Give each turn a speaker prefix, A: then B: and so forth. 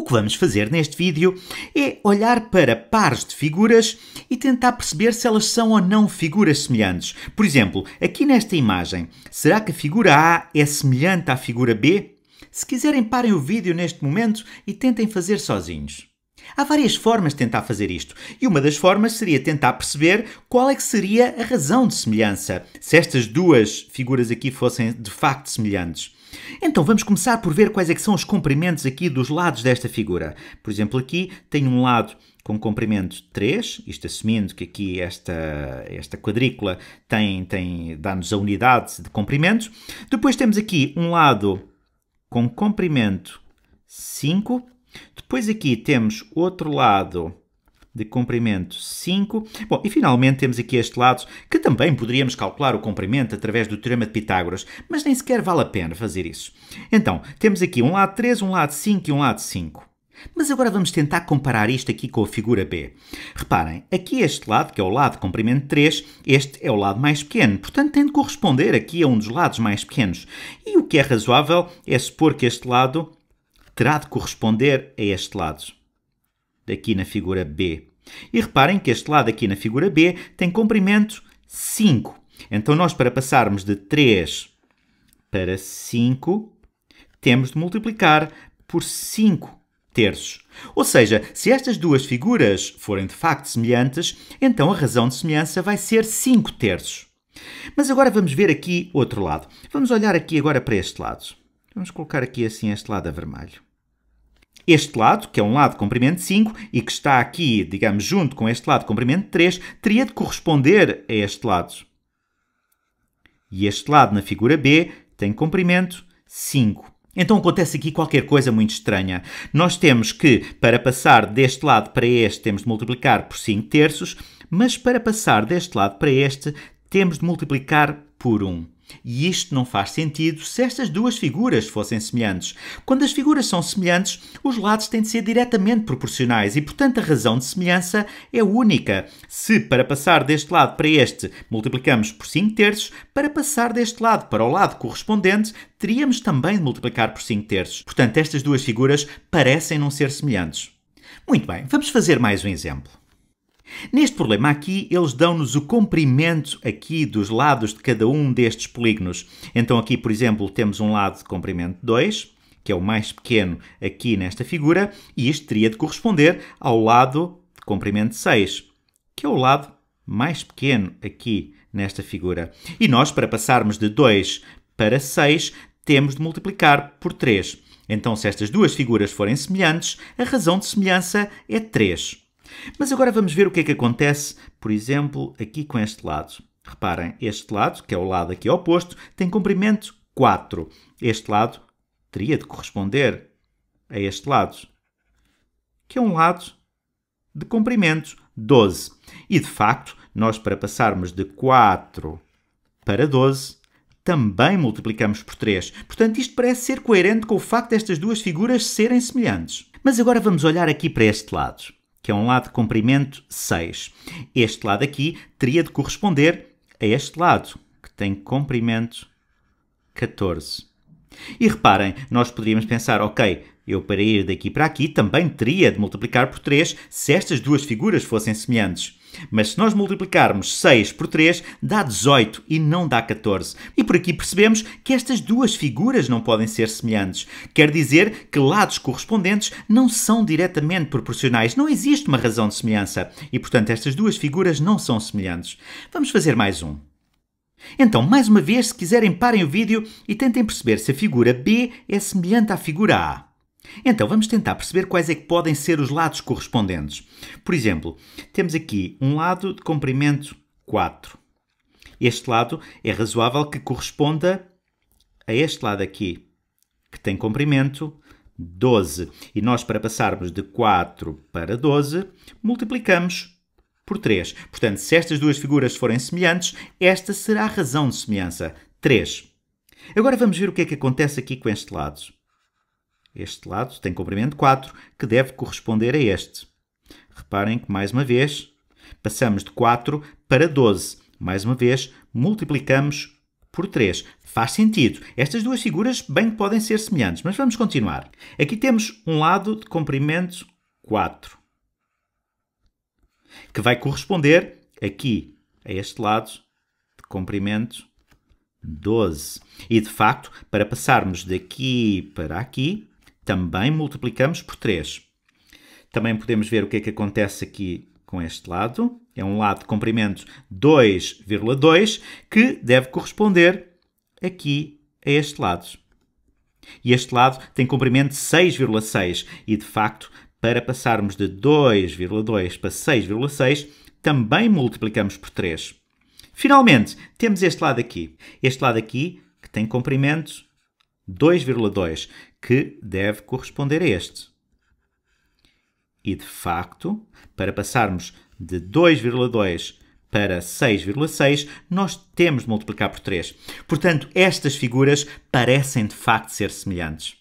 A: O que vamos fazer neste vídeo é olhar para pares de figuras e tentar perceber se elas são ou não figuras semelhantes. Por exemplo, aqui nesta imagem, será que a figura A é semelhante à figura B? Se quiserem, parem o vídeo neste momento e tentem fazer sozinhos. Há várias formas de tentar fazer isto, e uma das formas seria tentar perceber qual é que seria a razão de semelhança, se estas duas figuras aqui fossem de facto semelhantes. Então vamos começar por ver quais é são os comprimentos aqui dos lados desta figura. Por exemplo, aqui tenho um lado com comprimento 3, isto assumindo que aqui esta, esta quadrícula tem, tem, dá-nos a unidade de comprimento. Depois temos aqui um lado com comprimento 5 depois aqui temos outro lado de comprimento 5. Bom, e finalmente temos aqui este lado, que também poderíamos calcular o comprimento através do Teorema de Pitágoras, mas nem sequer vale a pena fazer isso. Então, temos aqui um lado 3, um lado 5 e um lado 5. Mas agora vamos tentar comparar isto aqui com a figura B. Reparem, aqui este lado, que é o lado de comprimento 3, este é o lado mais pequeno, portanto tem de corresponder aqui a um dos lados mais pequenos. E o que é razoável é supor que este lado terá de corresponder a este lado, aqui na figura B. E reparem que este lado aqui na figura B tem comprimento 5. Então nós para passarmos de 3 para 5, temos de multiplicar por 5 terços. Ou seja, se estas duas figuras forem de facto semelhantes, então a razão de semelhança vai ser 5 terços. Mas agora vamos ver aqui outro lado. Vamos olhar aqui agora para este lado. Vamos colocar aqui assim este lado a vermelho. Este lado, que é um lado comprimento 5 e que está aqui, digamos, junto com este lado comprimento 3, teria de corresponder a este lado. E este lado na figura B tem comprimento 5. Então acontece aqui qualquer coisa muito estranha. Nós temos que, para passar deste lado para este, temos de multiplicar por 5 terços, mas para passar deste lado para este, temos de multiplicar por 1. E isto não faz sentido se estas duas figuras fossem semelhantes. Quando as figuras são semelhantes, os lados têm de ser diretamente proporcionais e, portanto, a razão de semelhança é única. Se para passar deste lado para este multiplicamos por 5 terços, para passar deste lado para o lado correspondente, teríamos também de multiplicar por 5 terços. Portanto, estas duas figuras parecem não ser semelhantes. Muito bem, vamos fazer mais um exemplo. Neste problema aqui, eles dão-nos o comprimento aqui dos lados de cada um destes polígonos. Então aqui, por exemplo, temos um lado de comprimento 2, que é o mais pequeno aqui nesta figura, e isto teria de corresponder ao lado de comprimento 6, que é o lado mais pequeno aqui nesta figura. E nós, para passarmos de 2 para 6, temos de multiplicar por 3. Então, se estas duas figuras forem semelhantes, a razão de semelhança é 3. Mas agora vamos ver o que é que acontece, por exemplo, aqui com este lado. Reparem, este lado, que é o lado aqui oposto, tem comprimento 4. Este lado teria de corresponder a este lado, que é um lado de comprimento 12. E de facto, nós para passarmos de 4 para 12, também multiplicamos por 3. Portanto, isto parece ser coerente com o facto destas duas figuras serem semelhantes. Mas agora vamos olhar aqui para este lado que é um lado de comprimento 6. Este lado aqui teria de corresponder a este lado, que tem comprimento 14. E reparem, nós poderíamos pensar, ok, eu para ir daqui para aqui também teria de multiplicar por 3 se estas duas figuras fossem semelhantes. Mas se nós multiplicarmos 6 por 3, dá 18 e não dá 14. E por aqui percebemos que estas duas figuras não podem ser semelhantes. Quer dizer que lados correspondentes não são diretamente proporcionais. Não existe uma razão de semelhança. E portanto, estas duas figuras não são semelhantes. Vamos fazer mais um. Então, mais uma vez, se quiserem, parem o vídeo e tentem perceber se a figura B é semelhante à figura A. Então vamos tentar perceber quais é que podem ser os lados correspondentes. Por exemplo, temos aqui um lado de comprimento 4. Este lado é razoável que corresponda a este lado aqui, que tem comprimento 12. E nós, para passarmos de 4 para 12, multiplicamos por 3. Portanto, se estas duas figuras forem semelhantes, esta será a razão de semelhança, 3. Agora vamos ver o que é que acontece aqui com este lado. Este lado tem comprimento 4, que deve corresponder a este. Reparem que, mais uma vez, passamos de 4 para 12. Mais uma vez, multiplicamos por 3. Faz sentido. Estas duas figuras bem podem ser semelhantes, mas vamos continuar. Aqui temos um lado de comprimento 4, que vai corresponder aqui a este lado de comprimento 12. E de facto, para passarmos daqui para aqui, também multiplicamos por 3. Também podemos ver o que é que acontece aqui com este lado. É um lado de comprimento 2,2 que deve corresponder aqui a este lado. E este lado tem comprimento 6,6 e, de facto, para passarmos de 2,2 para 6,6, também multiplicamos por 3. Finalmente, temos este lado aqui. Este lado aqui, que tem comprimento 2,2, que deve corresponder a este. E de facto, para passarmos de 2,2 para 6,6, nós temos de multiplicar por 3. Portanto, estas figuras parecem de facto ser semelhantes.